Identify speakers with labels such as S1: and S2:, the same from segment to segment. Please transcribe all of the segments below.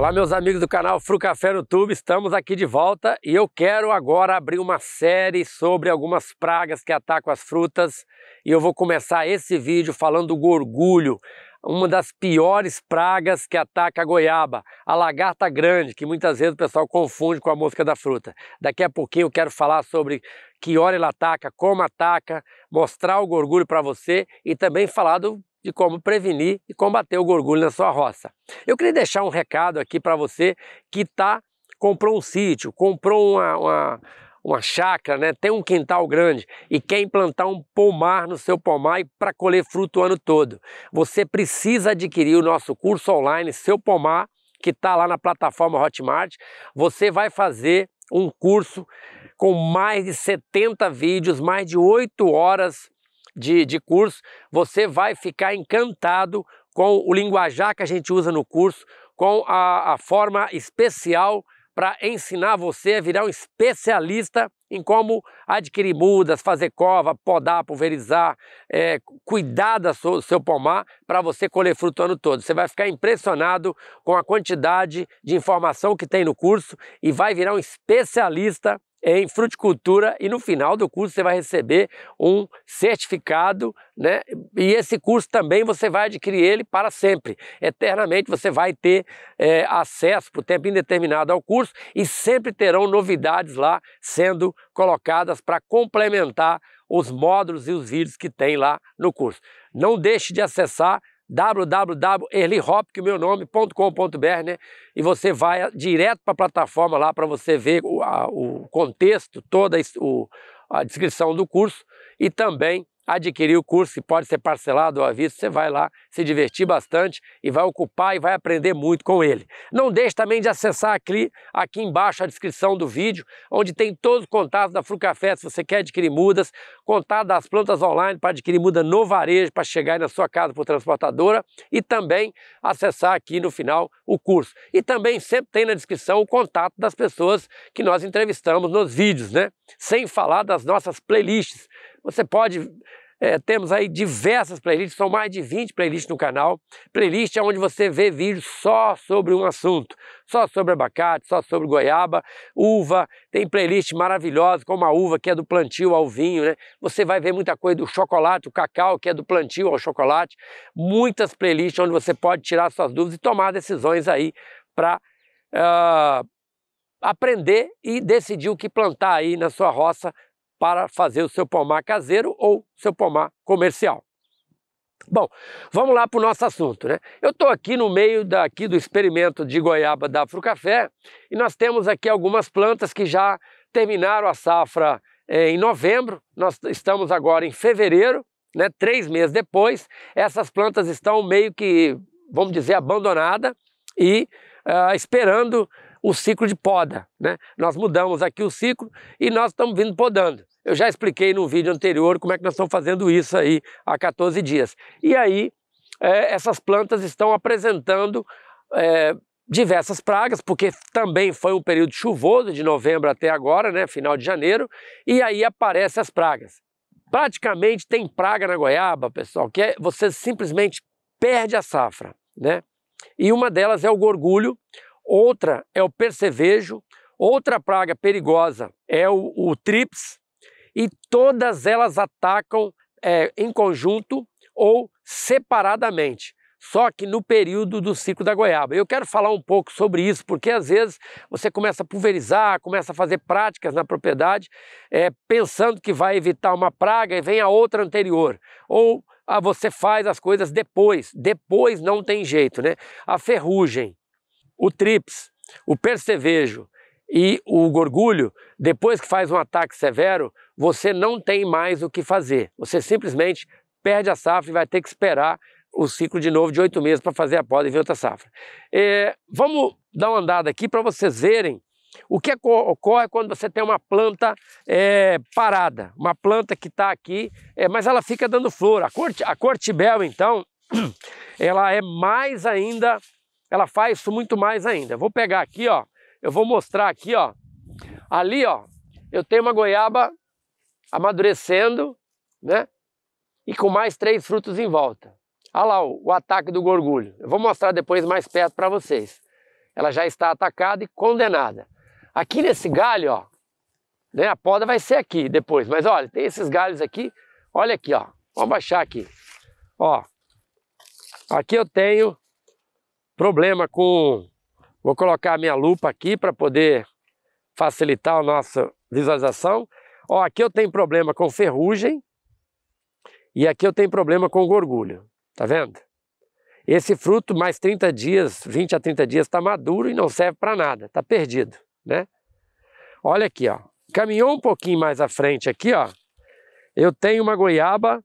S1: Olá meus amigos do canal Fru Café no YouTube, estamos aqui de volta e eu quero agora abrir uma série sobre algumas pragas que atacam as frutas e eu vou começar esse vídeo falando do gorgulho, uma das piores pragas que ataca a goiaba, a lagarta grande, que muitas vezes o pessoal confunde com a mosca da fruta. Daqui a pouquinho eu quero falar sobre que hora ela ataca, como ataca, mostrar o gorgulho para você e também falar do de como prevenir e combater o gorgulho na sua roça. Eu queria deixar um recado aqui para você que tá, comprou um sítio, comprou uma, uma, uma chácara, né? tem um quintal grande e quer implantar um pomar no seu pomar para colher fruto o ano todo. Você precisa adquirir o nosso curso online Seu Pomar, que está lá na plataforma Hotmart. Você vai fazer um curso com mais de 70 vídeos, mais de 8 horas de, de curso, você vai ficar encantado com o linguajar que a gente usa no curso, com a, a forma especial para ensinar você a virar um especialista em como adquirir mudas, fazer cova, podar, pulverizar, é, cuidar do seu, seu pomar para você colher fruto o ano todo. Você vai ficar impressionado com a quantidade de informação que tem no curso e vai virar um especialista em fruticultura e no final do curso você vai receber um certificado, né? E esse curso também você vai adquirir ele para sempre, eternamente você vai ter é, acesso por tempo indeterminado ao curso e sempre terão novidades lá sendo colocadas para complementar os módulos e os vídeos que tem lá no curso. Não deixe de acessar www.erlihopkmeuNome.com.br, né? E você vai direto para a plataforma lá para você ver o, a, o contexto, toda a, o, a descrição do curso e também adquirir o curso que pode ser parcelado ou à vista, você vai lá se divertir bastante e vai ocupar e vai aprender muito com ele. Não deixe também de acessar aqui, aqui embaixo a descrição do vídeo, onde tem todos os contatos da Frucafé se você quer adquirir mudas, contato das plantas online para adquirir muda no varejo para chegar na sua casa por transportadora e também acessar aqui no final o curso. E também sempre tem na descrição o contato das pessoas que nós entrevistamos nos vídeos, né? Sem falar das nossas playlists você pode. É, temos aí diversas playlists, são mais de 20 playlists no canal. Playlist é onde você vê vídeos só sobre um assunto, só sobre abacate, só sobre goiaba, uva. Tem playlist maravilhosa, como a uva, que é do plantio ao vinho, né? Você vai ver muita coisa do chocolate, o cacau, que é do plantio ao chocolate. Muitas playlists onde você pode tirar suas dúvidas e tomar decisões aí para. Uh, ah, aprender e decidir o que plantar aí na sua roça para fazer o seu pomar caseiro ou seu pomar comercial. Bom, vamos lá para o nosso assunto, né? Eu estou aqui no meio daqui do experimento de goiaba da Frucafé e nós temos aqui algumas plantas que já terminaram a safra eh, em novembro. Nós estamos agora em fevereiro, né? Três meses depois, essas plantas estão meio que, vamos dizer, abandonada e ah, esperando o ciclo de poda, né? Nós mudamos aqui o ciclo e nós estamos vindo podando. Eu já expliquei no vídeo anterior como é que nós estamos fazendo isso aí há 14 dias. E aí, é, essas plantas estão apresentando é, diversas pragas, porque também foi um período chuvoso de novembro até agora, né, final de janeiro, e aí aparecem as pragas. Praticamente tem praga na goiaba, pessoal, que é, você simplesmente perde a safra, né? E uma delas é o gorgulho, outra é o percevejo, outra praga perigosa é o, o trips, e todas elas atacam é, em conjunto ou separadamente só que no período do ciclo da goiaba. Eu quero falar um pouco sobre isso, porque às vezes você começa a pulverizar, começa a fazer práticas na propriedade, é, pensando que vai evitar uma praga e vem a outra anterior. Ou ah, você faz as coisas depois. Depois não tem jeito, né? A ferrugem, o trips, o percevejo e o gorgulho, depois que faz um ataque severo, você não tem mais o que fazer. Você simplesmente perde a safra e vai ter que esperar o ciclo de novo de oito meses para fazer a poda e ver outra safra. É, vamos dar uma andada aqui para vocês verem o que ocorre quando você tem uma planta é, parada, uma planta que está aqui, é, mas ela fica dando flor. A corte, a cortibel, então, ela é mais ainda, ela faz isso muito mais ainda. Vou pegar aqui, ó, eu vou mostrar aqui, ó, ali, ó, eu tenho uma goiaba amadurecendo, né? E com mais três frutos em volta. Olha lá o, o ataque do gorgulho. Eu vou mostrar depois mais perto para vocês. Ela já está atacada e condenada. Aqui nesse galho, ó, né? A poda vai ser aqui depois, mas olha, tem esses galhos aqui. Olha aqui, ó. Vamos baixar aqui. Ó. Aqui eu tenho problema com Vou colocar a minha lupa aqui para poder facilitar a nossa visualização. Ó, aqui eu tenho problema com ferrugem e aqui eu tenho problema com gorgulho, tá vendo? Esse fruto, mais 30 dias, 20 a 30 dias, está maduro e não serve para nada, está perdido, né? Olha aqui, ó. Caminhou um pouquinho mais à frente aqui, ó. Eu tenho uma goiaba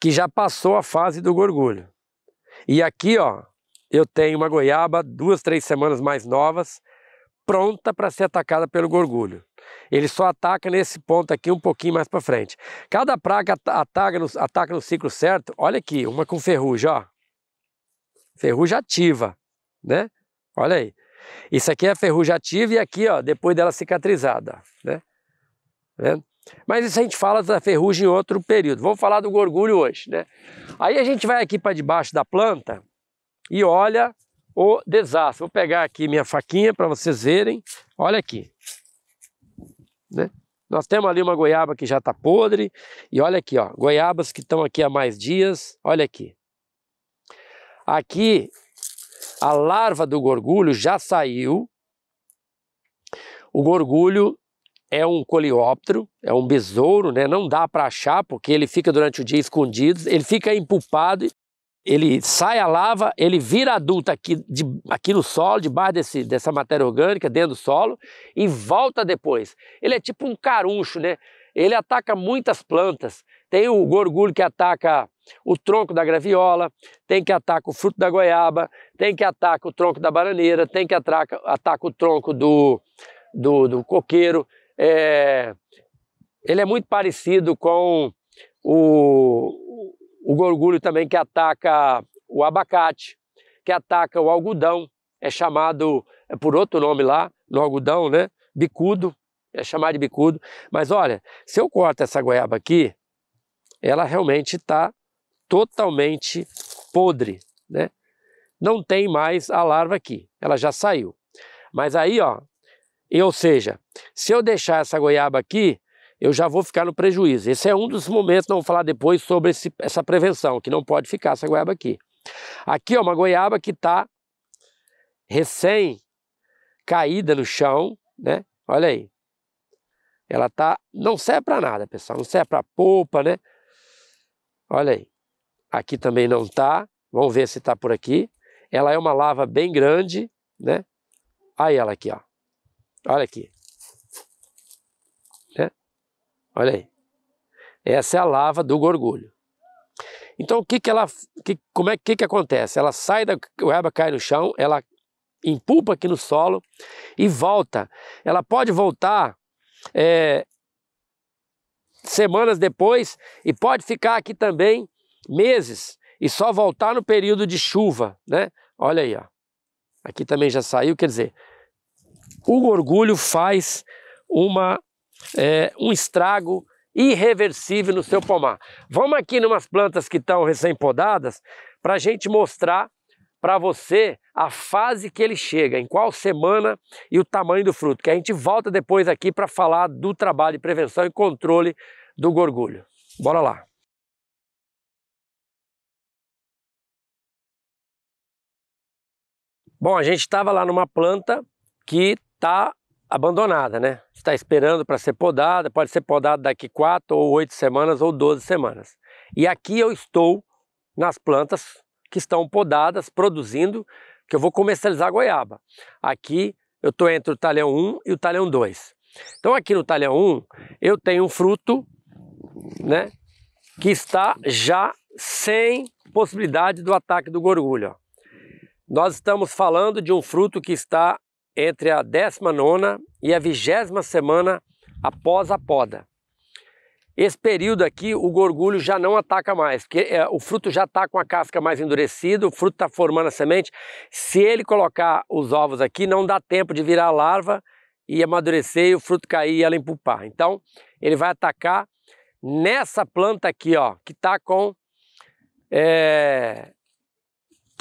S1: que já passou a fase do gorgulho. E aqui, ó, eu tenho uma goiaba duas, três semanas mais novas pronta para ser atacada pelo gorgulho. Ele só ataca nesse ponto aqui um pouquinho mais para frente. Cada praga ataca no, ataca no ciclo certo. Olha aqui, uma com ferrugem, ó. Ferrugem ativa, né? Olha aí. Isso aqui é ferrugem ativa e aqui, ó, depois dela cicatrizada, né? Vendo? Né? Mas isso a gente fala da ferrugem em outro período. Vamos falar do gorgulho hoje, né? Aí a gente vai aqui para debaixo da planta e olha o desastre. Vou pegar aqui minha faquinha para vocês verem. Olha aqui. Né? Nós temos ali uma goiaba que já está podre. E olha aqui, ó, goiabas que estão aqui há mais dias. Olha aqui. Aqui, a larva do gorgulho já saiu. O gorgulho é um coleóptero, é um besouro, né? Não dá para achar porque ele fica durante o dia escondido, ele fica empupado ele sai a lava, ele vira adulta aqui, de, aqui no solo, debaixo desse, dessa matéria orgânica, dentro do solo, e volta depois. Ele é tipo um caruncho, né? Ele ataca muitas plantas. Tem o gorgulho que ataca o tronco da graviola, tem que ataca o fruto da goiaba, tem que ataca o tronco da bananeira, tem que ataca, ataca o tronco do, do, do coqueiro. É... Ele é muito parecido com o, o gorgulho também que ataca o abacate, que ataca o algodão, é chamado é por outro nome lá, no algodão, né? Bicudo, é chamado de bicudo. Mas olha, se eu corto essa goiaba aqui, ela realmente está totalmente podre, né? Não tem mais a larva aqui, ela já saiu. Mas aí, ó, e, ou seja, se eu deixar essa goiaba aqui, eu já vou ficar no prejuízo. Esse é um dos momentos, não vou falar depois sobre esse, essa prevenção, que não pode ficar essa goiaba aqui. Aqui ó, uma goiaba que está recém caída no chão, né? Olha aí. Ela tá não serve para nada, pessoal, não serve para polpa, né? Olha aí. Aqui também não tá. Vamos ver se tá por aqui. Ela é uma lava bem grande, né? Aí ela aqui, ó. Olha aqui. Olha aí. Essa é a lava do gorgulho. Então o que que ela, que, como é que que acontece? Ela sai da goiaba cai no chão, ela empulpa aqui no solo e volta. Ela pode voltar é, semanas depois e pode ficar aqui também meses e só voltar no período de chuva, né? Olha aí, ó. Aqui também já saiu, quer dizer, o orgulho faz uma é, um estrago irreversível no seu pomar. Vamos aqui umas plantas que estão recém-podadas para a gente mostrar para você a fase que ele chega, em qual semana e o tamanho do fruto, que a gente volta depois aqui para falar do trabalho de prevenção e controle do gorgulho. Bora lá! Bom, a gente estava lá numa planta que está abandonada, né? Está esperando para ser podada, pode ser podada daqui 4 ou 8 semanas ou 12 semanas. E aqui eu estou nas plantas que estão podadas, produzindo, que eu vou comercializar goiaba. Aqui eu estou entre o talhão 1 e o talhão 2. Então aqui no talhão 1 eu tenho um fruto, né, que está já sem possibilidade do ataque do gorgulho. Ó. Nós estamos falando de um fruto que está entre a 19 e a 20 semana após a poda. Esse período aqui, o gorgulho já não ataca mais, porque é, o fruto já está com a casca mais endurecida, o fruto está formando a semente. Se ele colocar os ovos aqui, não dá tempo de virar a larva e amadurecer e o fruto cair e ela empupar. Então, ele vai atacar nessa planta aqui, ó, que está com é,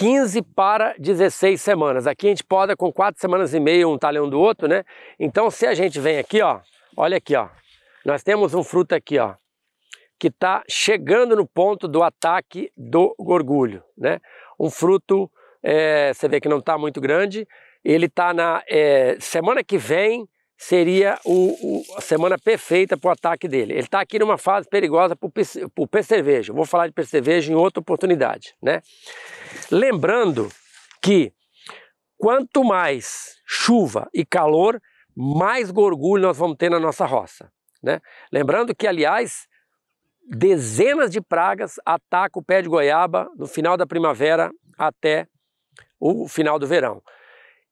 S1: 15 para 16 semanas. Aqui a gente poda com 4 semanas e meia um talhão do outro, né? Então se a gente vem aqui, ó, olha aqui, ó. Nós temos um fruto aqui, ó, que está chegando no ponto do ataque do gorgulho, né? Um fruto, é, você vê que não está muito grande, ele está na é, semana que vem, seria o, o, a semana perfeita para o ataque dele. Ele está aqui numa fase perigosa para o percevejo. Vou falar de percevejo em outra oportunidade, né? Lembrando que quanto mais chuva e calor, mais gorgulho nós vamos ter na nossa roça. Né? Lembrando que, aliás, dezenas de pragas atacam o pé de goiaba no final da primavera até o final do verão.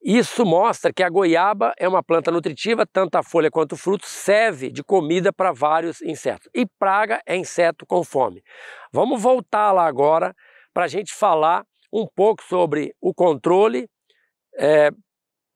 S1: Isso mostra que a goiaba é uma planta nutritiva, tanto a folha quanto o fruto serve de comida para vários insetos. E praga é inseto com fome. Vamos voltar lá agora para a gente falar um pouco sobre o controle é,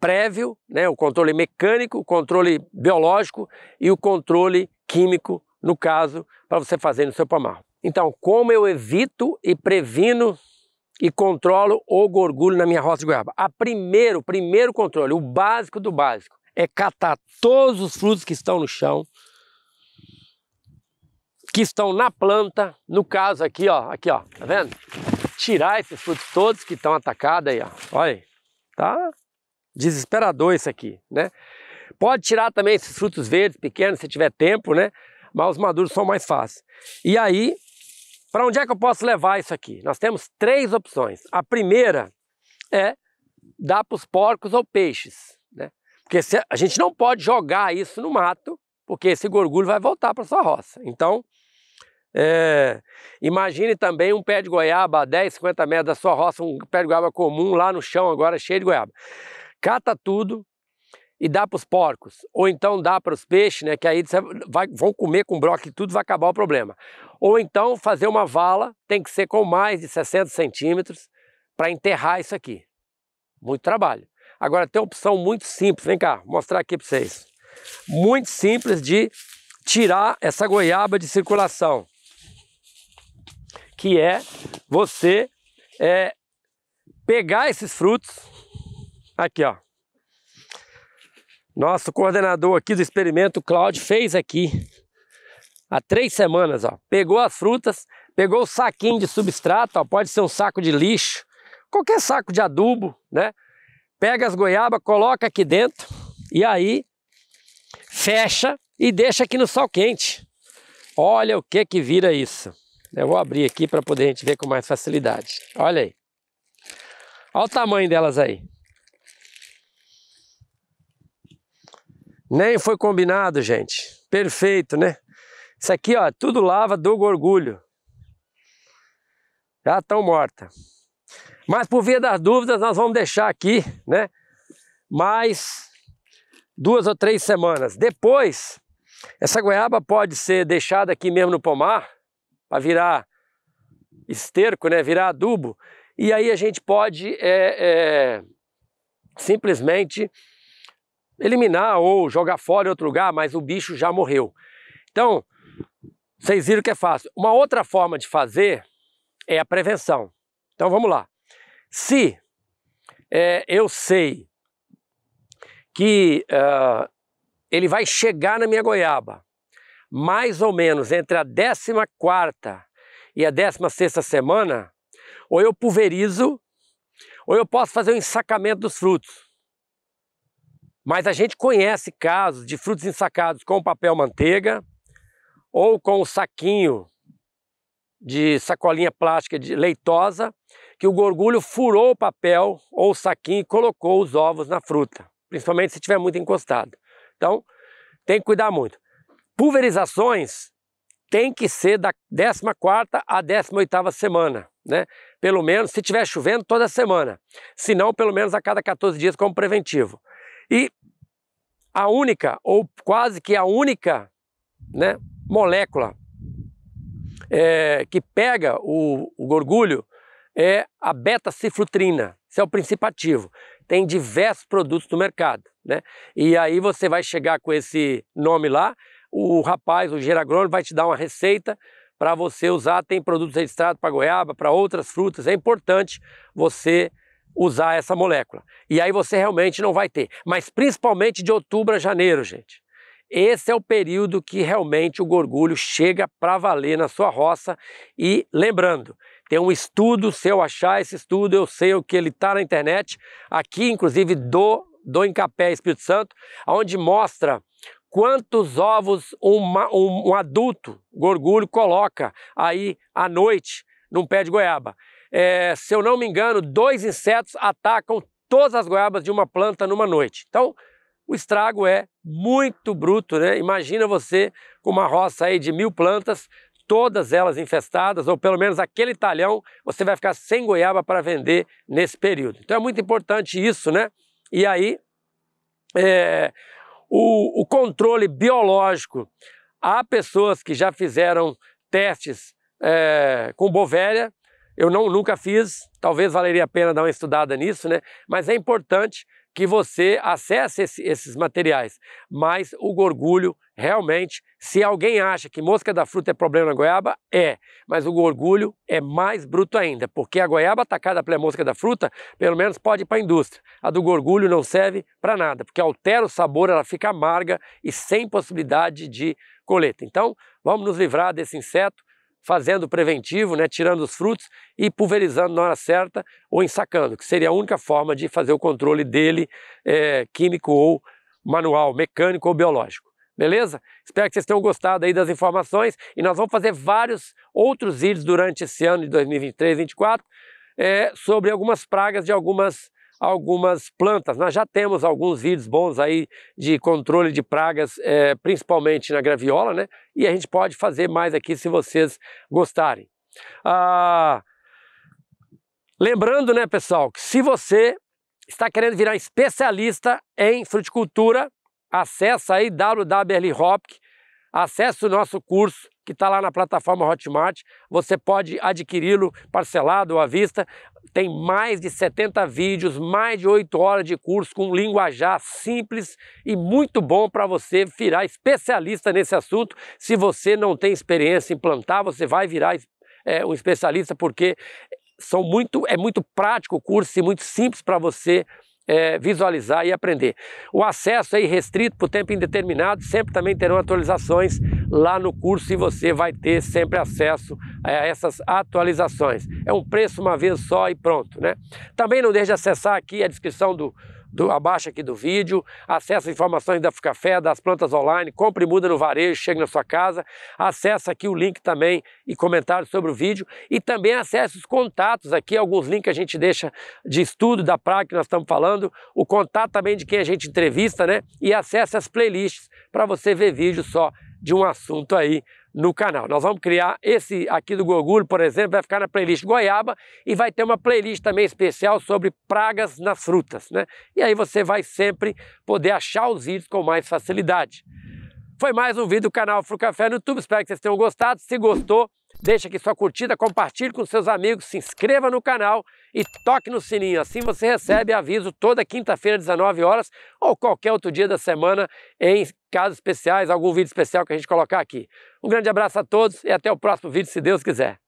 S1: prévio, né, o controle mecânico, o controle biológico e o controle químico, no caso, para você fazer no seu pomar. Então, como eu evito e previno e controlo o gorgulho na minha roça de goiaba? A primeiro, o primeiro controle, o básico do básico, é catar todos os frutos que estão no chão, que estão na planta, no caso aqui, ó, aqui, ó, tá vendo? tirar esses frutos todos que estão atacados aí, ó. Olha aí, tá desesperador isso aqui, né? Pode tirar também esses frutos verdes pequenos se tiver tempo, né? Mas os maduros são mais fáceis. E aí, para onde é que eu posso levar isso aqui? Nós temos três opções. A primeira é dar para os porcos ou peixes, né? Porque a gente não pode jogar isso no mato, porque esse gorgulho vai voltar para sua roça. Então, é, imagine também um pé de goiaba a 10, 50 metros da sua roça, um pé de goiaba comum lá no chão agora, cheio de goiaba. Cata tudo e dá para os porcos, ou então dá para os peixes, né, que aí vai, vão comer com broca e tudo, vai acabar o problema. Ou então fazer uma vala, tem que ser com mais de 60 centímetros, para enterrar isso aqui. Muito trabalho. Agora tem uma opção muito simples, vem cá, mostrar aqui para vocês. Muito simples de tirar essa goiaba de circulação que é você é, pegar esses frutos. Aqui, ó. Nosso coordenador aqui do experimento, Cláudio, fez aqui há três semanas, ó. Pegou as frutas, pegou o saquinho de substrato, ó, pode ser um saco de lixo, qualquer saco de adubo, né? Pega as goiabas, coloca aqui dentro e aí fecha e deixa aqui no sol quente. Olha o que que vira isso. Eu vou abrir aqui para poder a gente ver com mais facilidade. Olha aí. Olha o tamanho delas aí. Nem foi combinado, gente. Perfeito, né? Isso aqui, ó, tudo lava do gorgulho. Já estão morta. Mas por via das dúvidas, nós vamos deixar aqui, né? Mais duas ou três semanas. Depois, essa goiaba pode ser deixada aqui mesmo no pomar para virar esterco, né? virar adubo. E aí a gente pode é, é, simplesmente eliminar ou jogar fora em outro lugar, mas o bicho já morreu. Então, vocês viram que é fácil. Uma outra forma de fazer é a prevenção. Então vamos lá. Se é, eu sei que uh, ele vai chegar na minha goiaba, mais ou menos entre a 14 e a 16 semana, ou eu pulverizo, ou eu posso fazer o um ensacamento dos frutos. Mas a gente conhece casos de frutos ensacados com papel manteiga ou com o saquinho de sacolinha plástica de leitosa, que o gorgulho furou o papel ou o saquinho e colocou os ovos na fruta, principalmente se tiver muito encostado. Então, tem que cuidar muito pulverizações tem que ser da 14 quarta à 18 oitava semana, né? Pelo menos, se tiver chovendo, toda semana. Se não, pelo menos a cada 14 dias como preventivo. E a única, ou quase que a única, né, molécula é, que pega o, o gorgulho é a beta ciflutrina Esse é o princípio ativo. Tem diversos produtos no mercado, né? E aí você vai chegar com esse nome lá o rapaz, o engenheiro vai te dar uma receita para você usar. Tem produtos registrados para goiaba, para outras frutas. É importante você usar essa molécula. E aí você realmente não vai ter. Mas principalmente de outubro a janeiro, gente. Esse é o período que realmente o gorgulho chega para valer na sua roça. E lembrando, tem um estudo, se eu achar esse estudo, eu sei o que ele está na internet, aqui inclusive do, do Encapé Espírito Santo, onde mostra quantos ovos uma, um, um, adulto gorgulho coloca aí à noite num pé de goiaba. É, se eu não me engano, dois insetos atacam todas as goiabas de uma planta numa noite. Então, o estrago é muito bruto, né? Imagina você com uma roça aí de mil plantas, todas elas infestadas, ou pelo menos aquele talhão, você vai ficar sem goiaba para vender nesse período. Então é muito importante isso, né? E aí, é, o, o controle biológico. Há pessoas que já fizeram testes é, com bovéria, eu não, nunca fiz, talvez valeria a pena dar uma estudada nisso, né? Mas é importante que você acesse esse, esses materiais. Mas o gorgulho, realmente, se alguém acha que mosca da fruta é problema na goiaba, é. Mas o gorgulho é mais bruto ainda, porque a goiaba atacada pela mosca da fruta, pelo menos pode ir para a indústria. A do gorgulho não serve para nada, porque altera o sabor, ela fica amarga e sem possibilidade de coleta. Então, vamos nos livrar desse inseto fazendo preventivo, né, tirando os frutos e pulverizando na hora certa ou ensacando, que seria a única forma de fazer o controle dele é, químico ou manual, mecânico ou biológico. Beleza? Espero que vocês tenham gostado aí das informações e nós vamos fazer vários outros vídeos durante esse ano de 2023 2024 é, sobre algumas pragas de algumas algumas plantas. Nós já temos alguns vídeos bons aí de controle de pragas, é, principalmente na graviola, né? E a gente pode fazer mais aqui se vocês gostarem. Ah, lembrando, né, pessoal, que se você está querendo virar especialista em fruticultura, acessa aí www.berlihopk Acesse o nosso curso que está lá na plataforma Hotmart. Você pode adquiri-lo parcelado ou à vista. Tem mais de 70 vídeos, mais de 8 horas de curso com linguajar simples e muito bom para você virar especialista nesse assunto. Se você não tem experiência em plantar, você vai virar é, um especialista porque são muito, é muito prático o curso e muito simples para você é, visualizar e aprender. O acesso é irrestrito por tempo indeterminado, sempre também terão atualizações lá no curso e você vai ter sempre acesso a essas atualizações. É um preço uma vez só e pronto, né? Também não deixe de acessar aqui a descrição do do, abaixo aqui do vídeo, acessa informações da Fucafé, das plantas online, compre e muda no varejo, chega na sua casa, acessa aqui o link também e comentários sobre o vídeo e também acesse os contatos aqui, alguns links que a gente deixa de estudo da praga que nós estamos falando, o contato também de quem a gente entrevista, né? E acesse as playlists para você ver vídeo só de um assunto aí no canal. Nós vamos criar esse aqui do gorgulho, por exemplo, vai ficar na playlist goiaba e vai ter uma playlist também especial sobre pragas nas frutas, né? E aí você vai sempre poder achar os vídeos com mais facilidade. Foi mais um vídeo do canal Café no YouTube, espero que vocês tenham gostado. Se gostou, Deixa aqui sua curtida, compartilhe com seus amigos, se inscreva no canal e toque no sininho. Assim você recebe aviso toda quinta-feira, 19 horas ou qualquer outro dia da semana em casos especiais, algum vídeo especial que a gente colocar aqui. Um grande abraço a todos e até o próximo vídeo, se Deus quiser.